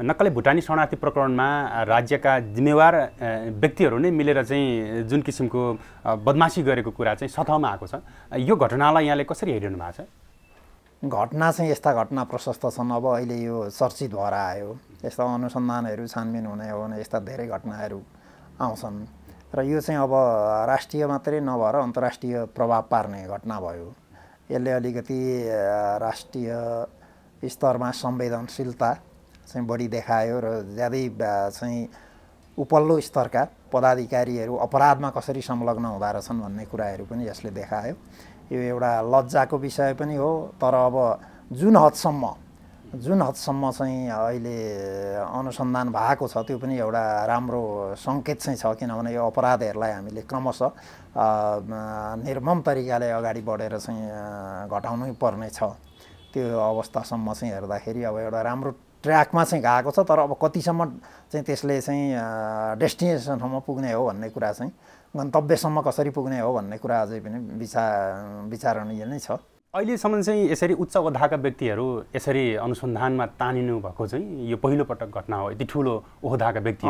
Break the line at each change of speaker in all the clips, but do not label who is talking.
नक्कले भुटानी शरणार्थी प्रकरणमा राज्यका जिम्मेवार व्यक्तिहरू नै मिलेर चाहिँ जुन किसिमको बदमासी गरेको कुरा चाहिँ सतहमा आएको छ यो घटनालाई यहाँले कसरी हेरिरहनु
भएको छ घटना चाहिँ यस्ता घटना प्रशस्त छन् अब अहिले यो चर्चित भएर आयो यस्ता अनुसन्धानहरू छानबिन हुने हो भने यस्ता धेरै घटनाहरू आउँछन् र यो चाहिँ अब राष्ट्रिय मात्रै नभएर अन्तर्राष्ट्रिय प्रभाव पार्ने घटना भयो यसले अलिकति राष्ट्रिय स्तरमा संवेदनशीलता चाहिँ बढी देखायो र ज्यादै चाहिँ उपल्लो स्तरका पदाधिकारीहरू अपराधमा कसरी संलग्न हुँदो रहेछन् भन्ने कुराहरू पनि यसले देखायो यो एउटा लज्जाको विषय पनि हो तर अब जुन हदसम्म जुन हदसम्म चाहिँ अहिले अनुसन्धान भएको छ त्यो पनि एउटा राम्रो सङ्केत चाहिँ छ किनभने यो अपराधहरूलाई हामीले क्रमशः निर्मम तरिकाले अगाडि बढेर चाहिँ घटाउनै पर्नेछ त्यो अवस्थासम्म चाहिँ हेर्दाखेरि अब एउटा राम्रो ट्र्याकमा चाहिँ गएको छ तर अब कतिसम्म चाहिँ त्यसले चाहिँ डेस्टिनेसनसम्म पुग्ने हो भन्ने कुरा चाहिँ गन्तव्यसम्म कसरी पुग्ने हो भन्ने कुरा अझै पनि विचार विचारणीय नै छ
अहिलेसम्म चाहिँ यसरी उच्च ओधाका व्यक्तिहरू यसरी अनुसन्धानमा तानिनु भएको चाहिँ यो पहिलोपटक घटना हो यति ठुलो ओहदाका व्यक्ति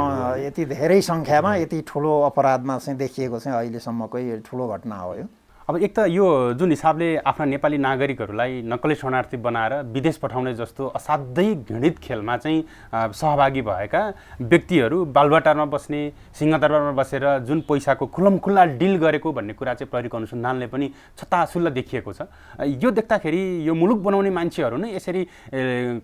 यति धेरै सङ्ख्यामा यति ठुलो अपराधमा चाहिँ देखिएको चाहिँ अहिलेसम्मकै ठुलो घटना हो यो
अब एक त यो जुन हिसाबले आफ्ना नेपाली नागरिकहरूलाई नक्कली शरणार्थी बनाएर विदेश पठाउने जस्तो असाध्यै घृणित खेलमा चाहिँ सहभागी भएका व्यक्तिहरू बालबाटारमा बस्ने सिंहदरबारमा बसेर जुन पैसाको खुलमखुल्ला डिल गरेको भन्ने कुरा चाहिँ प्रहरीको अनुसन्धानले पनि छतासुल्ल देखिएको छ यो देख्दाखेरि यो मुलुक बनाउने मान्छेहरू नै यसरी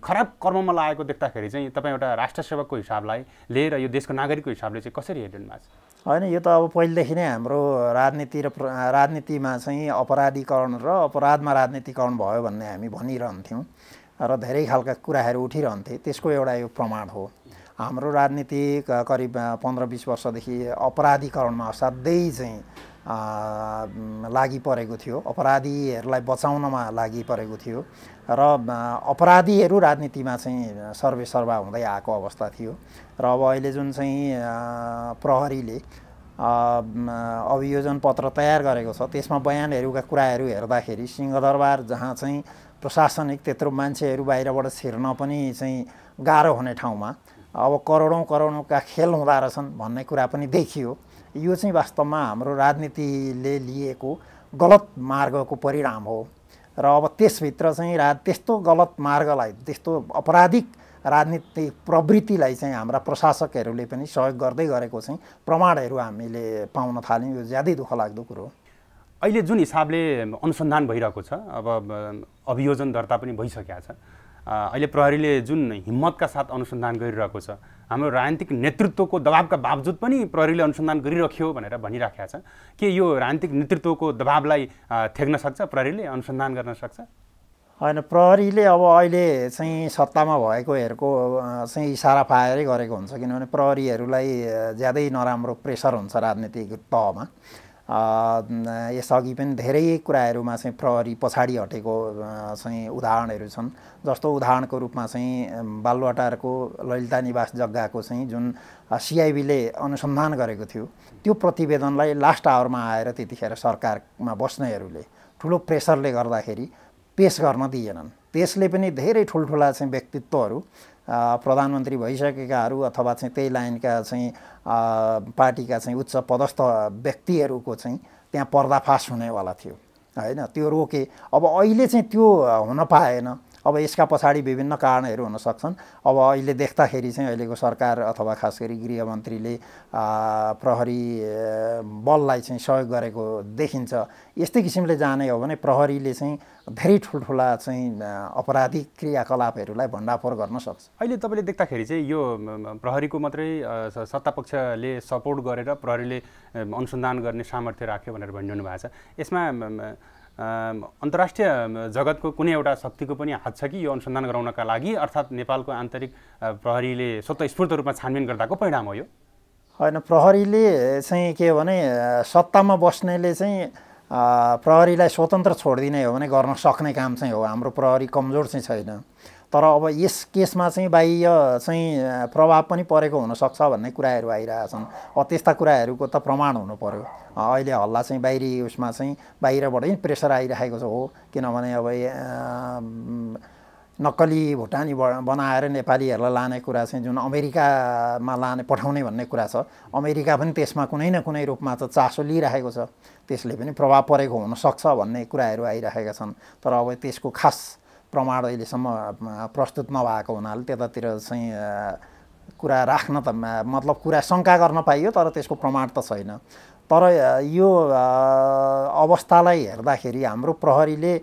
खराब कर्ममा लागेको देख्दाखेरि चाहिँ तपाईँ एउटा राष्ट्र सेवकको हिसाबलाई लिएर यो देशको नागरिकको हिसाबले चाहिँ कसरी हेरिदिनु भएको
छ होइन यो त अब पहिलेदेखि नै हाम्रो राजनीति र राजनीतिमा चाहिँ अपराधीकरण र अपराधमा राजनीतिकरण भयो भन्ने हामी भनिरहन्थ्यौँ र धेरै खालका कुराहरू उठिरहन्थे त्यसको एउटा यो प्रमाण हो हाम्रो राजनीति करिब पन्ध्र बिस वर्षदेखि अपराधीकरणमा असाध्यै चाहिँ लागि परेको थियो अपराधीहरूलाई बचाउनमा लागि परेको थियो र अपराधीहरू राजनीतिमा चाहिँ सर्वेसर्वा हुँदै आएको अवस्था थियो र अब अहिले जुन चाहिँ प्रहरीले अभियोजन पत्र तयार गरेको छ त्यसमा बयानहरूका कुराहरू हेर्दाखेरि सिंहदरबार जहाँ चाहिँ प्रशासनिक त्यत्रो मान्छेहरू बाहिरबाट छिर्न पनि चाहिँ गाह्रो हुने ठाउँमा अब करोडौँ करोडौँका खेल हुँदो रहेछन् भन्ने कुरा पनि देखियो यो चाहिँ वास्तवमा हाम्रो राजनीतिले लिएको गलत मार्गको परिणाम हो र अब त्यसभित्र चाहिँ रा त्यस्तो गलत मार्गलाई त्यस्तो अपराधिक राजनीतिक प्रवृत्तिलाई चाहिँ हाम्रा प्रशासकहरूले पनि सहयोग गर्दै गरेको चाहिँ प्रमाणहरू हामीले पाउन थाल्यौँ यो ज्यादै दुःख लाग्दो कुरो हो
अहिले जुन हिसाबले अनुसन्धान भइरहेको छ अब अभियोजन दर्ता पनि भइसकेको छ अहिले प्रहरीले जुन हिम्मतका साथ अनुसन्धान गरिरहेको छ हाम्रो राजनीतिक नेतृत्वको दबावका बावजुद पनि प्रहरीले अनुसन्धान गरिरह्यो भनेर भनिराखेको छ के यो राजनीतिक नेतृत्वको दबावलाई थ्याक्न सक्छ प्रहरीले अनुसन्धान गर्न सक्छ
होइन प्रहरीले अब अहिले चाहिँ सत्तामा भएकोहरूको चाहिँ इसारा पाएरै गरेको हुन्छ किनभने प्रहरीहरूलाई ज्यादै नराम्रो प्रेसर हुन्छ राजनीतिक तहमा यसअघि पनि धेरै कुराहरूमा चाहिँ प्रहरी पछाडि हटेको चाहिँ उदाहरणहरू छन् जस्तो उदाहरणको रूपमा चाहिँ बालुवाटारको ललिता निवास जग्गाको चाहिँ जुन सिआइबीले अनुसन्धान गरेको थियो त्यो प्रतिवेदनलाई लास्ट आवरमा आएर त्यतिखेर सरकारमा बस्नेहरूले ठुलो प्रेसरले गर्दाखेरि पेस गर्न दिएनन् त्यसले पनि धेरै ठुल्ठुला चाहिँ व्यक्तित्वहरू प्रधानमन्त्री भइसकेकाहरू अथवा चाहिँ त्यही लाइनका चाहिँ पार्टीका चाहिँ उच्च पदस्थ व्यक्तिहरूको चाहिँ त्यहाँ पर्दाफास हुनेवाला थियो होइन त्यो रोके अब अहिले चाहिँ त्यो हुन पाएन अब यसका पछाडि विभिन्न कारणहरू हुनसक्छन् अब अहिले देख्दाखेरि चाहिँ अहिलेको सरकार अथवा खास गरी गृहमन्त्रीले प्रहरी बललाई चाहिँ सहयोग गरेको देखिन्छ यस्तै किसिमले जाने हो भने प्रहरीले चाहिँ धेरै ठुल्ठुला चाहिँ अपराधिक क्रियाकलापहरूलाई भण्डाफोर गर्न सक्छ
अहिले तपाईँले देख्दाखेरि चाहिँ यो प्रहरीको मात्रै सत्तापक्षले सपोर्ट गरेर प्रहरीले अनुसन्धान गर्ने सामर्थ्य राख्यो भनेर भनिरहनु भएको छ यसमा अन्तर्राष्ट्रिय जगतको कुनै एउटा शक्तिको पनि हात छ कि यो अनुसन्धान गराउनका लागि अर्थात् नेपालको आन्तरिक प्रहरीले स्फूर्त रूपमा छानबिन गर्दाको परिणाम हो यो
होइन प्रहरीले चाहिँ के भने सत्तामा बस्नेले चाहिँ प्रहरीलाई स्वतन्त्र छोडिदिने हो भने गर्न सक्ने काम चाहिँ हो हाम्रो प्रहरी कमजोर चाहिँ छैन तर अब यस केसमा चाहिँ बाह्य चाहिँ प्रभाव पनि परेको हुनसक्छ भन्ने कुराहरू आइरहेछन् अब त्यस्ता कुराहरूको त प्रमाण हुनु पऱ्यो अहिले हल्ला चाहिँ बाहिरी उसमा चाहिँ बाहिरबाटै प्रेसर आइरहेको छ हो किनभने अब नक्कली भुटानी बनाएर नेपालीहरूलाई लाने कुरा चाहिँ जुन अमेरिकामा लाने पठाउने भन्ने कुरा छ अमेरिका पनि त्यसमा कुनै न कुनै रूपमा त चासो लिइरहेको छ त्यसले पनि प्रभाव परेको हुनसक्छ भन्ने कुराहरू आइरहेका छन् तर अब त्यसको खास प्रमाण अहिलेसम्म प्रस्तुत नभएको हुनाले त्यतातिर चाहिँ कुरा राख्न त मतलब कुरा शङ्का गर्न पाइयो तर त्यसको प्रमाण त छैन तर यो अवस्थालाई हेर्दाखेरि हाम्रो प्रहरीले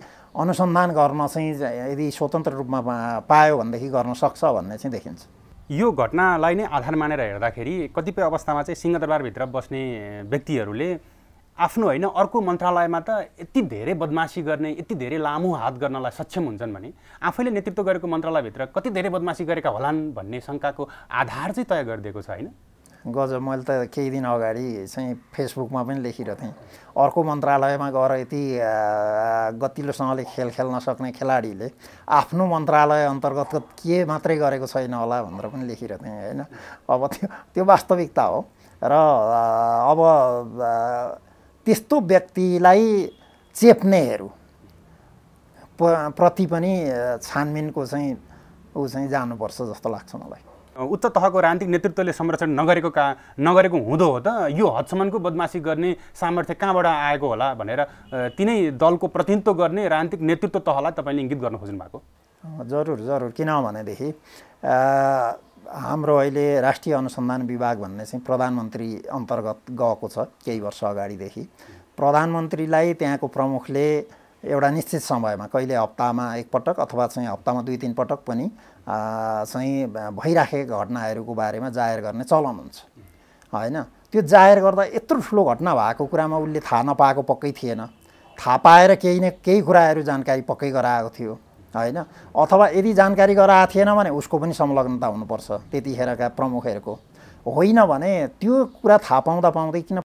अनुसन्धान गर्न चाहिँ यदि स्वतन्त्र रूपमा पायो भनेदेखि गर्न सक्छ भन्ने चाहिँ देखिन्छ
यो घटनालाई नै आधार मानेर हेर्दाखेरि कतिपय अवस्थामा चाहिँ सिंहदरबारभित्र बस्ने व्यक्तिहरूले आफ्नो होइन अर्को मन्त्रालयमा त यति धेरै बदमासी गर्ने यति धेरै लामो हात गर्नलाई सक्षम हुन्छन् भने आफैले नेतृत्व गरेको मन्त्रालयभित्र कति धेरै बदमासी गरेका होलान् भन्ने शङ्काको आधार चाहिँ तय गरिदिएको छ होइन
गज मैले त केही दिन अगाडि चाहिँ फेसबुकमा पनि लेखिरहेको थिएँ अर्को मन्त्रालयमा गएर यति गतिलोसँगले खेल खेल्न सक्ने खेलाडीले आफ्नो मन्त्रालय अन्तर्गत के मात्रै गरेको छैन होला भनेर पनि लेखिरहेको थिएँ होइन अब त्यो त्यो वास्तविकता हो र अब त्यस्तो व्यक्तिलाई चेप्नेहरू प्रति पनि छानबिनको चाहिँ ऊ चाहिँ जानुपर्छ जस्तो लाग्छ मलाई
उच्च तहको राजनीतिक नेतृत्वले संरक्षण नगरेको का नगरेको हुँदो हो त यो हदसम्मको बदमासी गर्ने सामर्थ्य कहाँबाट आएको होला भनेर तिनै दलको प्रतिनिधित्व गर्ने राजनीतिक नेतृत्व तहलाई तपाईँले इङ्गित गर्न खोज्नु भएको
जरुर जरुर किनभनेदेखि हाम्रो अहिले राष्ट्रिय अनुसन्धान विभाग भन्ने चाहिँ प्रधानमन्त्री अन्तर्गत गएको छ केही वर्ष अगाडिदेखि प्रधानमन्त्रीलाई त्यहाँको प्रमुखले एउटा निश्चित समयमा कहिले हप्तामा एकपटक अथवा चाहिँ हप्तामा दुई तिन पटक पनि चाहिँ भइराखेका घटनाहरूको बारेमा जाहेर गर्ने चलन हुन्छ होइन त्यो जाहेर गर्दा यत्रो ठुलो घटना भएको कुरामा उसले थाहा नपाएको पक्कै थिएन थाहा पाएर केही न केही कुराहरू जानकारी पक्कै गराएको थियो होइन अथवा यदि जानकारी गराएको थिएन भने उसको पनि संलग्नता हुनुपर्छ त्यतिखेरका प्रमुखहरूको होइन भने त्यो कुरा थाहा पाउँदा पाउँदै किन